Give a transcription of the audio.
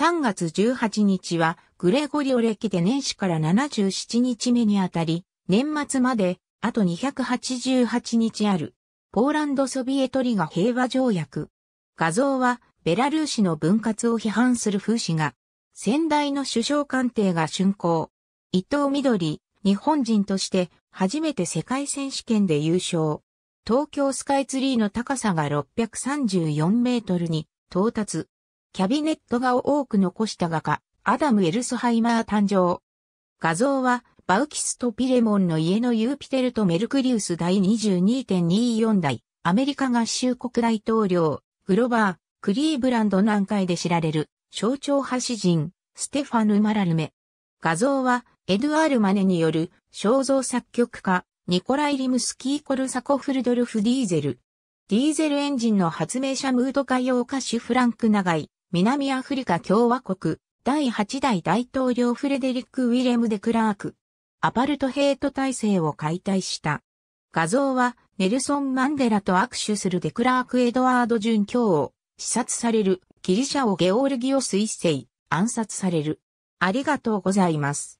3月18日はグレゴリオ歴で年始から77日目にあたり、年末まであと288日ある、ポーランド・ソビエトリガ平和条約。画像は、ベラルーシの分割を批判する風刺が、先代の首相官邸が竣工。伊藤緑、日本人として初めて世界選手権で優勝。東京スカイツリーの高さが634メートルに到達。キャビネット画を多く残した画家、アダム・エルスハイマー誕生。画像は、バウキスとピレモンの家のユーピテルとメルクリウス第22.24代、アメリカ合衆国大統領、グロバー、クリーブランド南海で知られる、象徴派詩人、ステファヌ・マラルメ。画像は、エドゥアール・マネによる、肖像作曲家、ニコライ・リムスキー・コルサコ・フルドルフ・ディーゼル。ディーゼルエンジンの発明者ムード歌謡歌手フランク・長井、南アフリカ共和国、第8代大統領フレデリック・ウィレム・デ・クラーク。アパルトヘイト体制を解体した。画像は、ネルソン・マンデラと握手するデクラーク・エドワードョ教を、視察される、ギリシャ王ゲオルギオス一世、暗殺される。ありがとうございます。